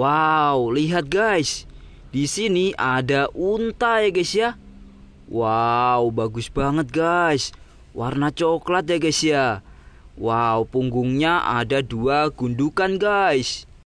Wow, lihat guys. Di sini ada unta ya guys ya. Wow, bagus banget guys. Warna coklat ya guys ya. Wow, punggungnya ada dua gundukan guys.